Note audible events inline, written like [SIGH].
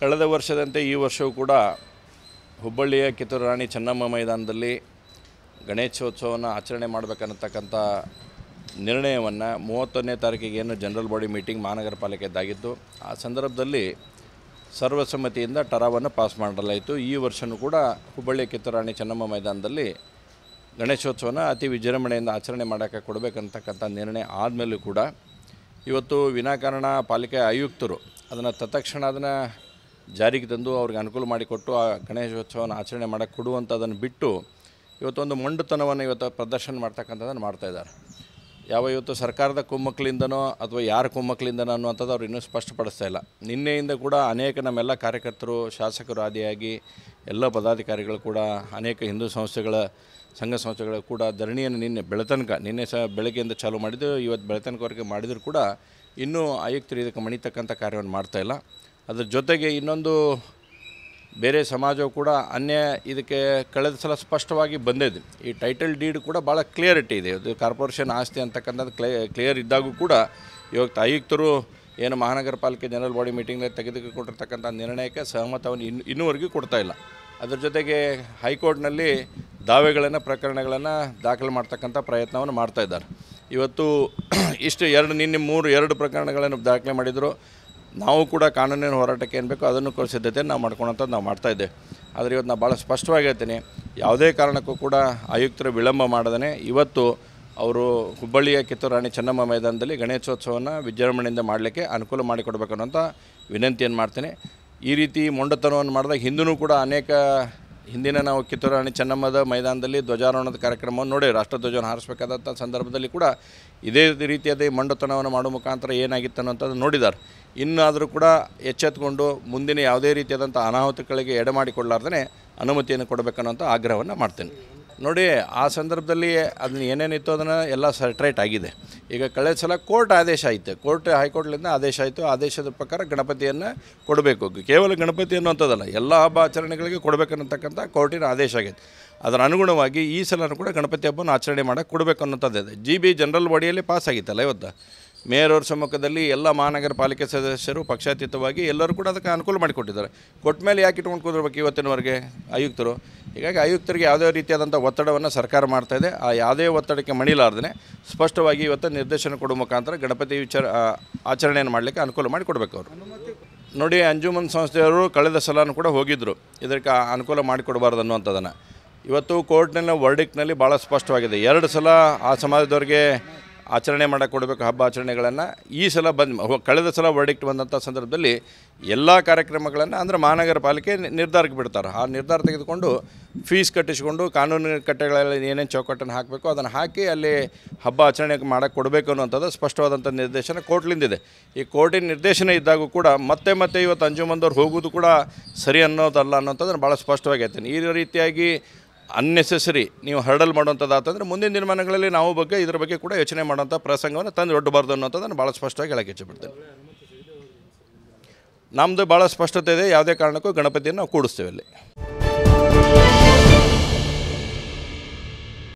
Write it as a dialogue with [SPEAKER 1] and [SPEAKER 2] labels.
[SPEAKER 1] ಕಳೆದ ವರ್ಷದಂತೆ ಈ ವರ್ಷವೂ ಕೂಡ ಹುಬ್ಬಳ್ಳಿಯ ಕಿತ್ತೂರು ರಾಣಿ ಚೆನ್ನಮ್ಮ ಮೈದಾನದಲ್ಲಿ ಗಣೇಶೋತ್ಸವವನ್ನು ಆಚರಣೆ ಮಾಡಬೇಕನ್ನತಕ್ಕಂಥ ನಿರ್ಣಯವನ್ನು ಮೂವತ್ತೊಂದನೇ ತಾರೀಕಿಗೆ ಏನು ಜನರಲ್ ಬಾಡಿ ಮೀಟಿಂಗ್ ಮಹಾನಗರ ಪಾಲಿಕೆದ್ದಾಗಿತ್ತು ಆ ಸಂದರ್ಭದಲ್ಲಿ ಸರ್ವಸಮ್ಮತಿಯಿಂದ ಟರಾವನ್ನು ಪಾಸ್ ಮಾಡಲಾಯಿತು ಈ ವರ್ಷವೂ ಕೂಡ ಹುಬ್ಬಳ್ಳಿ ಕಿತ್ತೂರು ರಾಣಿ ಚೆನ್ನಮ್ಮ ಮೈದಾನದಲ್ಲಿ ಗಣೇಶೋತ್ಸವನ ಅತಿ ವಿಜೃಂಭಣೆಯಿಂದ ಆಚರಣೆ ಮಾಡೋಕ್ಕೆ ಕೊಡಬೇಕಂತಕ್ಕಂಥ ನಿರ್ಣಯ ಆದಮೇಲೂ ಕೂಡ ಇವತ್ತು ವಿನಾಕಾರಣ ಪಾಲಿಕೆ ಆಯುಕ್ತರು ಅದನ್ನು ತತ್ಕ್ಷಣ ಅದನ್ನು ಜಾರಿಗೆ ತಂದು ಅವ್ರಿಗೆ ಅನುಕೂಲ ಮಾಡಿಕೊಟ್ಟು ಆ ಗಣೇಶೋತ್ಸವನ ಆಚರಣೆ ಮಾಡೋಕೆ ಕೊಡುವಂಥದ್ದನ್ನು ಬಿಟ್ಟು ಇವತ್ತೊಂದು ಮಂಡುತನವನ್ನು ಇವತ್ತು ಪ್ರದರ್ಶನ ಮಾಡ್ತಕ್ಕಂಥದ್ದನ್ನು ಮಾಡ್ತಾಯಿದ್ದಾರೆ ಯಾವ ಇವತ್ತು ಸರ್ಕಾರದ ಕುಮ್ಮಕ್ಕಳಿಂದನೋ ಅಥವಾ ಯಾರ ಕುಮ್ಮಕ್ಕಳಿಂದನೋ ಅನ್ನುವಂಥದ್ದು ಅವ್ರು ಇನ್ನೂ ಸ್ಪಷ್ಟಪಡಿಸ್ತಾ ಇಲ್ಲ ನಿನ್ನೆಯಿಂದ ಕೂಡ ಅನೇಕ ನಮ್ಮೆಲ್ಲ ಕಾರ್ಯಕರ್ತರು ಶಾಸಕರು ಆದಿಯಾಗಿ ಎಲ್ಲ ಪದಾಧಿಕಾರಿಗಳು ಕೂಡ ಅನೇಕ ಹಿಂದೂ ಸಂಸ್ಥೆಗಳ ಸಂಘ ಸಂಸ್ಥೆಗಳು ಕೂಡ ಧರಣಿಯನ್ನು ನಿನ್ನೆ ಬೆಳತನಕ ನಿನ್ನೆ ಸಹ ಬೆಳಗ್ಗೆಯಿಂದ ಚಾಲೂ ಮಾಡಿದ್ದು ಇವತ್ತು ಬೆಳತನಕವರೆಗೆ ಮಾಡಿದರೂ ಕೂಡ ಇನ್ನೂ ಆಯುಕ್ತರು ಇದಕ್ಕೆ ಮಣಿತಕ್ಕಂಥ ಕಾರ್ಯವನ್ನು ಮಾಡ್ತಾಯಿಲ್ಲ ಅದ್ರ ಜೊತೆಗೆ ಇನ್ನೊಂದು ಬೇರೆ ಸಮಾಜವು ಕೂಡ ಅನ್ಯ ಇದಕ್ಕೆ ಕಳೆದ ಸಲ ಸ್ಪಷ್ಟವಾಗಿ ಬಂದಿದೆ ಈ ಟೈಟಲ್ ಡೀಡ್ ಕೂಡ ಭಾಳ ಕ್ಲಿಯರಿಟಿ ಇದೆ ಅದು ಕಾರ್ಪೊರೇಷನ್ ಆಸ್ತಿ ಅಂತಕ್ಕಂಥದ್ದು ಕ್ಲೇ ಕ್ಲಿಯರ್ ಇದ್ದಾಗೂ ಕೂಡ ಇವತ್ತು ಆಯುಕ್ತರು ಏನು ಮಹಾನಗರ ಪಾಲಿಕೆ ಜನರಲ್ ಬಾಡಿ ಮೀಟಿಂಗ್ನಲ್ಲಿ ತೆಗೆದುಕೊಟ್ಟಿರ್ತಕ್ಕಂಥ ನಿರ್ಣಯಕ್ಕೆ ಸಹಮತವನ್ನು ಇನ್ನು ಇನ್ನೂವರೆಗೂ ಕೊಡ್ತಾ ಇಲ್ಲ ಅದ್ರ ಜೊತೆಗೆ ಹೈಕೋರ್ಟ್ನಲ್ಲಿ ದಾವೆಗಳನ್ನು ಪ್ರಕರಣಗಳನ್ನು ದಾಖಲು ಮಾಡ್ತಕ್ಕಂಥ ಪ್ರಯತ್ನವನ್ನು ಮಾಡ್ತಾ ಇದ್ದಾರೆ ಇವತ್ತು [CLEARS THROAT] ಇಷ್ಟು ಎರಡು ನಿನ್ನೆ ಮೂರು ಎರಡು ಪ್ರಕರಣಗಳನ್ನು ದಾಖಲೆ ಮಾಡಿದರು ನಾವು ಕೂಡ ಕಾನೂನಿನ ಹೋರಾಟಕ್ಕೆ ಏನು ಬೇಕೋ ಅದನ್ನು ಕೂಡ ಸಿದ್ಧತೆ ನಾವು ಮಾಡ್ಕೊಳೋಂಥದ್ದು ನಾವು ಇದ್ದೆ ಆದರೆ ಇವತ್ತು ನಾನು ಭಾಳ ಸ್ಪಷ್ಟವಾಗಿ ಹೇಳ್ತೀನಿ ಯಾವುದೇ ಕಾರಣಕ್ಕೂ ಕೂಡ ಆಯುಕ್ತರು ವಿಳಂಬ ಮಾಡದೇ ಇವತ್ತು ಅವರು ಹುಬ್ಬಳ್ಳಿಯ ಕಿತ್ತೂರು ರಾಣಿ ಚೆನ್ನಮ್ಮ ಮೈದಾನದಲ್ಲಿ ಗಣೇಶೋತ್ಸವನ ವಿಜೃಂಭಣೆಯಿಂದ ಮಾಡಲಿಕ್ಕೆ ಅನುಕೂಲ ಮಾಡಿಕೊಡ್ಬೇಕು ವಿನಂತಿಯನ್ನು ಮಾಡ್ತೀನಿ ಈ ರೀತಿ ಮೊಂಡತನವನ್ನು ಮಾಡಿದಾಗ ಹಿಂದೂ ಕೂಡ ಅನೇಕ ಹಿಂದಿನ ನಾವು ಕಿತ್ತೂರು ರಾಣಿ ಚೆನ್ನಮ್ಮದ ಮೈದಾನದಲ್ಲಿ ಧ್ವಜಾರೋಹಣದ ಕಾರ್ಯಕ್ರಮವನ್ನು ನೋಡಿ ರಾಷ್ಟ್ರಧ್ವಜವನ್ನು ಹಾರಿಸಬೇಕಾದಂಥ ಸಂದರ್ಭದಲ್ಲಿ ಕೂಡ ಇದೇ ರೀತಿಯಾದ ಮಂಡತನವನ್ನು ಮಾಡುವ ಮುಖಾಂತರ ಏನಾಗಿತ್ತು ಅನ್ನೋಂಥದ್ದು ನೋಡಿದ್ದಾರೆ ಇನ್ನಾದರೂ ಕೂಡ ಎಚ್ಚೆತ್ತುಕೊಂಡು ಮುಂದಿನ ಯಾವುದೇ ರೀತಿಯಾದಂಥ ಅನಾಹುತಗಳಿಗೆ ಎಡೆ ಮಾಡಿಕೊಳ್ಳಾರ್ದೇ ಅನುಮತಿಯನ್ನು ಕೊಡಬೇಕನ್ನೋಂಥ ಆಗ್ರಹವನ್ನು ಮಾಡ್ತೇನೆ ನೋಡಿ ಆ ಸಂದರ್ಭದಲ್ಲಿ ಅದನ್ನ ಏನೇನಿತ್ತು ಅದನ್ನು ಎಲ್ಲ ಸೆಟ್ರೇಟ್ ಆಗಿದೆ ಈಗ ಕಳೆದ ಸಲ ಕೋರ್ಟ್ ಆದೇಶ ಆಯಿತು ಕೋರ್ಟ್ ಹೈಕೋರ್ಟ್ಲಿಂದ ಆದೇಶ ಆಯಿತು ಆದೇಶದ ಪ್ರಕಾರ ಗಣಪತಿಯನ್ನು ಕೊಡಬೇಕು ಕೇವಲ ಗಣಪತಿ ಅನ್ನುವಂಥದ್ದಲ್ಲ ಎಲ್ಲ ಹಬ್ಬ ಆಚರಣೆಗಳಿಗೆ ಕೊಡಬೇಕನ್ನತಕ್ಕಂಥ ಕೋರ್ಟಿನ ಆದೇಶ ಆಗೈತೆ ಅದರ ಅನುಗುಣವಾಗಿ ಈ ಸಲನೂ ಕೂಡ ಗಣಪತಿ ಹಬ್ಬನ ಆಚರಣೆ ಮಾಡೋಕ್ಕೆ ಕೊಡಬೇಕು ಅನ್ನೋಂಥದ್ದಿದೆ ಜಿ ಬಿ ಜನರಲ್ ಬಾಡಿಯಲ್ಲಿ ಪಾಸ್ ಆಗಿತ್ತಲ್ಲ ಇವತ್ತು ಮೇಯರವ್ರ ಸಮ್ಮುಖದಲ್ಲಿ ಎಲ್ಲ ಮಹಾನಗರ ಪಾಲಿಕೆ ಸದಸ್ಯರು ಪಕ್ಷಾತೀತವಾಗಿ ಎಲ್ಲರೂ ಕೂಡ ಅದಕ್ಕೆ ಅನುಕೂಲ ಮಾಡಿಕೊಟ್ಟಿದ್ದಾರೆ ಕೊಟ್ಟ ಮೇಲೆ ಯಾಕೆ ಇಟ್ಕೊಂಡು ಕೂದಿರ್ಬೇಕು ಇವತ್ತಿನವರೆಗೆ ಆಯುಕ್ತರು ಹೀಗಾಗಿ ಆಯುಕ್ತರಿಗೆ ಯಾವುದೇ ರೀತಿಯಾದಂಥ ಒತ್ತಡವನ್ನು ಸರ್ಕಾರ ಇದೆ ಆ ಯಾವುದೇ ಒತ್ತಡಕ್ಕೆ ಮಣಿಲಾರ್ದೇ ಸ್ಪಷ್ಟವಾಗಿ ಇವತ್ತು ನಿರ್ದೇಶನ ಕೊಡುವ ಮುಖಾಂತರ ಗಣಪತಿ ವಿಚಾರ ಆಚರಣೆಯನ್ನು ಮಾಡಲಿಕ್ಕೆ ಅನುಕೂಲ ಮಾಡಿ ಅವರು ನೋಡಿ ಅಂಜುಮನ್ ಸಂಸ್ಥೆಯವರು ಕಳೆದ ಸಲನೂ ಕೂಡ ಹೋಗಿದ್ದರು ಇದಕ್ಕೆ ಅನುಕೂಲ ಮಾಡಿಕೊಡಬಾರ್ದು ಅನ್ನುವಂಥದ್ದನ್ನು ಇವತ್ತು ಕೋರ್ಟ್ನಲ್ಲಿ ವರ್ಡಿಕ್ನಲ್ಲಿ ಭಾಳ ಸ್ಪಷ್ಟವಾಗಿದೆ ಎರಡು ಸಲ ಆ ಸಮಾಜದವ್ರಿಗೆ ಆಚರಣೆ ಮಾಡಕ್ಕೆ ಕೊಡಬೇಕು ಹಬ್ಬ ಆಚರಣೆಗಳನ್ನು ಈ ಸಲ ಬಂದು ಕಳೆದ ಸಲ ವರ್ಡಿಕ್ಟ್ ಬಂದಂಥ ಸಂದರ್ಭದಲ್ಲಿ ಎಲ್ಲ ಕಾರ್ಯಕ್ರಮಗಳನ್ನು ಅಂದರೆ ಮಹಾನಗರ ಪಾಲಿಕೆ ನಿರ್ಧಾರಕ್ಕೆ ಬಿಡ್ತಾರೆ ಆ ನಿರ್ಧಾರ ತೆಗೆದುಕೊಂಡು ಫೀಸ್ ಕಟ್ಟಿಸಿಕೊಂಡು ಕಾನೂನು ಕಟ್ಟೆಗಳಲ್ಲಿ ಏನೇನು ಚೌಕಟ್ಟನ್ನು ಹಾಕಬೇಕು ಅದನ್ನು ಹಾಕಿ ಅಲ್ಲಿ ಹಬ್ಬ ಆಚರಣೆ ಮಾಡಕ್ಕೆ ಕೊಡಬೇಕು ಅನ್ನುವಂಥದ್ದು ಸ್ಪಷ್ಟವಾದಂಥ ನಿರ್ದೇಶನ ಕೋರ್ಟ್ಲಿಂದಿದೆ ಈ ಕೋರ್ಟಿನ ನಿರ್ದೇಶನ ಇದ್ದಾಗೂ ಕೂಡ ಮತ್ತೆ ಮತ್ತೆ ಇವತ್ತು ಅಂಜುಮಂದವ್ರು ಹೋಗೋದು ಕೂಡ ಸರಿ ಅನ್ನೋದಲ್ಲ ಅನ್ನೋಂಥದ್ದನ್ನು ಭಾಳ ಸ್ಪಷ್ಟವಾಗಿ ಹೇಳ್ತೀನಿ ಈ ರೀತಿಯಾಗಿ ಅನ್ನೆಸೆಸರಿ ನೀವು ಹರ್ಡಲ್ ಮಾಡುವಂಥದ್ದಾತಂದರೆ ಮುಂದಿನ ದಿನಮಾನಗಳಲ್ಲಿ ನಾವು ಬಗ್ಗೆ ಇದ್ರ ಬಗ್ಗೆ ಕೂಡ ಯೋಚನೆ ಮಾಡೋಂಥ ಪ್ರಸಂಗವನ್ನು ತಂದು ಒಡ್ಡಬಾರ್ದು ಅನ್ನೋಂಥದ್ದನ್ನು ಭಾಳ ಸ್ಪಷ್ಟವಾಗಿ ಹೇಳಕ್ಕೆ ಬಿಡ್ತೇನೆ ನಮ್ಮದು ಭಾಳ ಸ್ಪಷ್ಟತೆ ಇದೆ ಯಾವುದೇ ಕಾರಣಕ್ಕೂ ಗಣಪತಿಯನ್ನು ನಾವು ಕೂಡಿಸ್ತೇವೆ ಅಲ್ಲಿ